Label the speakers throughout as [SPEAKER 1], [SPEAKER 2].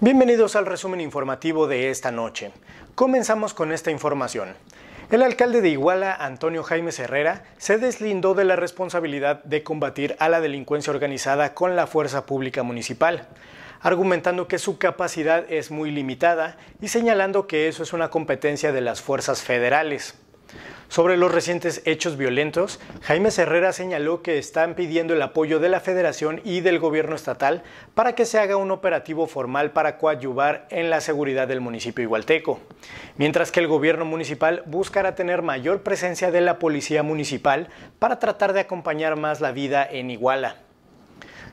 [SPEAKER 1] Bienvenidos al resumen informativo de esta noche. Comenzamos con esta información. El alcalde de Iguala, Antonio Jaime Herrera, se deslindó de la responsabilidad de combatir a la delincuencia organizada con la fuerza pública municipal, argumentando que su capacidad es muy limitada y señalando que eso es una competencia de las fuerzas federales. Sobre los recientes hechos violentos, Jaime Herrera señaló que están pidiendo el apoyo de la Federación y del gobierno estatal para que se haga un operativo formal para coadyuvar en la seguridad del municipio igualteco, mientras que el gobierno municipal buscará tener mayor presencia de la policía municipal para tratar de acompañar más la vida en Iguala.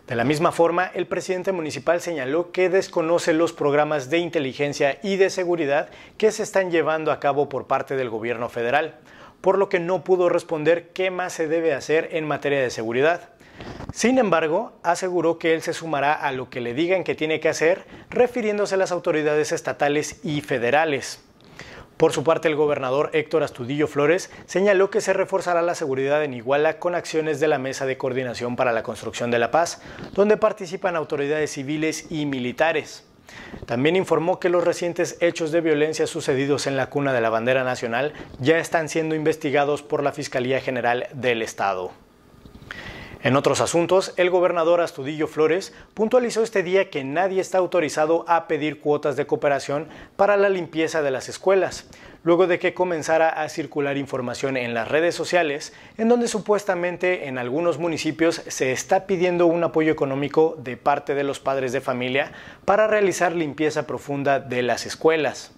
[SPEAKER 1] De la misma forma, el presidente municipal señaló que desconoce los programas de inteligencia y de seguridad que se están llevando a cabo por parte del gobierno federal, por lo que no pudo responder qué más se debe hacer en materia de seguridad. Sin embargo, aseguró que él se sumará a lo que le digan que tiene que hacer, refiriéndose a las autoridades estatales y federales. Por su parte, el gobernador Héctor Astudillo Flores señaló que se reforzará la seguridad en Iguala con acciones de la Mesa de Coordinación para la Construcción de la Paz, donde participan autoridades civiles y militares. También informó que los recientes hechos de violencia sucedidos en la cuna de la bandera nacional ya están siendo investigados por la Fiscalía General del Estado. En otros asuntos, el gobernador Astudillo Flores puntualizó este día que nadie está autorizado a pedir cuotas de cooperación para la limpieza de las escuelas, luego de que comenzara a circular información en las redes sociales en donde supuestamente en algunos municipios se está pidiendo un apoyo económico de parte de los padres de familia para realizar limpieza profunda de las escuelas.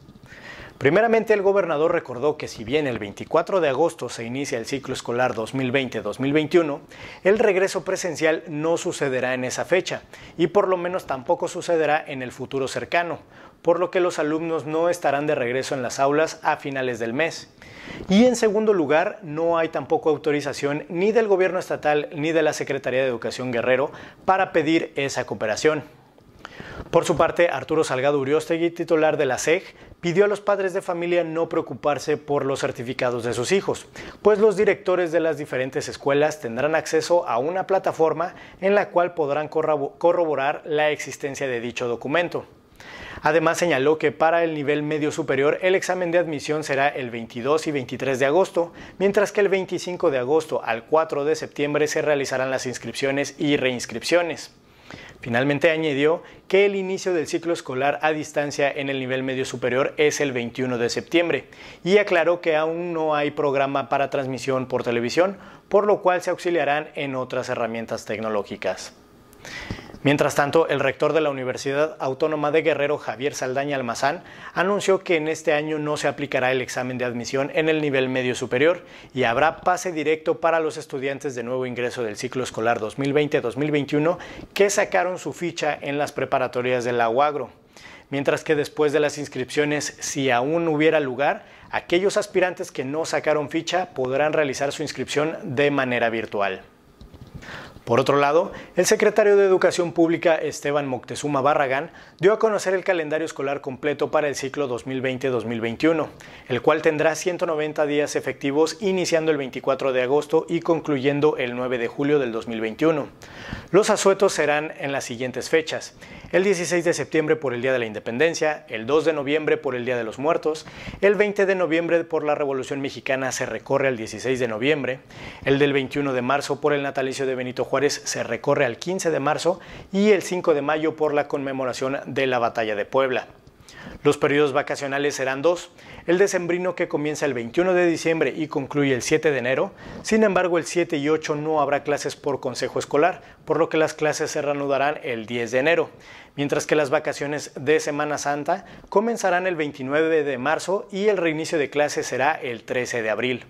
[SPEAKER 1] Primeramente, el gobernador recordó que si bien el 24 de agosto se inicia el ciclo escolar 2020-2021, el regreso presencial no sucederá en esa fecha y por lo menos tampoco sucederá en el futuro cercano, por lo que los alumnos no estarán de regreso en las aulas a finales del mes. Y en segundo lugar, no hay tampoco autorización ni del gobierno estatal ni de la Secretaría de Educación Guerrero para pedir esa cooperación. Por su parte, Arturo Salgado Uriostegui, titular de la SEG, pidió a los padres de familia no preocuparse por los certificados de sus hijos, pues los directores de las diferentes escuelas tendrán acceso a una plataforma en la cual podrán corroborar la existencia de dicho documento. Además señaló que para el nivel medio superior el examen de admisión será el 22 y 23 de agosto, mientras que el 25 de agosto al 4 de septiembre se realizarán las inscripciones y reinscripciones. Finalmente añadió que el inicio del ciclo escolar a distancia en el nivel medio superior es el 21 de septiembre y aclaró que aún no hay programa para transmisión por televisión, por lo cual se auxiliarán en otras herramientas tecnológicas. Mientras tanto, el rector de la Universidad Autónoma de Guerrero, Javier Saldaña Almazán, anunció que en este año no se aplicará el examen de admisión en el nivel medio superior y habrá pase directo para los estudiantes de nuevo ingreso del ciclo escolar 2020-2021 que sacaron su ficha en las preparatorias del aguagro. Mientras que después de las inscripciones, si aún hubiera lugar, aquellos aspirantes que no sacaron ficha podrán realizar su inscripción de manera virtual. Por otro lado, el secretario de Educación Pública Esteban Moctezuma Barragán dio a conocer el calendario escolar completo para el ciclo 2020-2021, el cual tendrá 190 días efectivos iniciando el 24 de agosto y concluyendo el 9 de julio del 2021. Los asuetos serán en las siguientes fechas. El 16 de septiembre por el Día de la Independencia, el 2 de noviembre por el Día de los Muertos, el 20 de noviembre por la Revolución Mexicana se recorre al 16 de noviembre, el del 21 de marzo por el natalicio de Benito Juárez se recorre al 15 de marzo y el 5 de mayo por la conmemoración de la Batalla de Puebla. Los periodos vacacionales serán dos, el decembrino que comienza el 21 de diciembre y concluye el 7 de enero, sin embargo el 7 y 8 no habrá clases por consejo escolar, por lo que las clases se reanudarán el 10 de enero, mientras que las vacaciones de Semana Santa comenzarán el 29 de marzo y el reinicio de clases será el 13 de abril.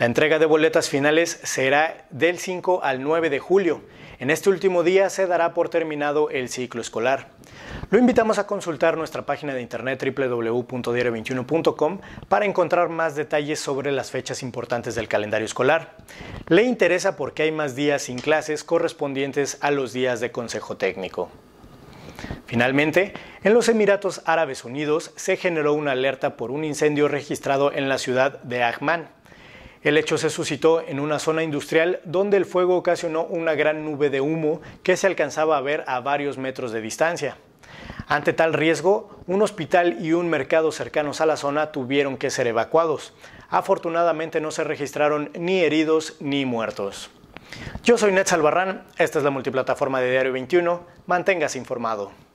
[SPEAKER 1] La entrega de boletas finales será del 5 al 9 de julio. En este último día se dará por terminado el ciclo escolar. Lo invitamos a consultar nuestra página de internet www.diario21.com para encontrar más detalles sobre las fechas importantes del calendario escolar. Le interesa porque hay más días sin clases correspondientes a los días de consejo técnico. Finalmente, en los Emiratos Árabes Unidos se generó una alerta por un incendio registrado en la ciudad de Ahmán. El hecho se suscitó en una zona industrial donde el fuego ocasionó una gran nube de humo que se alcanzaba a ver a varios metros de distancia. Ante tal riesgo, un hospital y un mercado cercanos a la zona tuvieron que ser evacuados. Afortunadamente no se registraron ni heridos ni muertos. Yo soy Net Albarrán, esta es la multiplataforma de Diario 21, manténgase informado.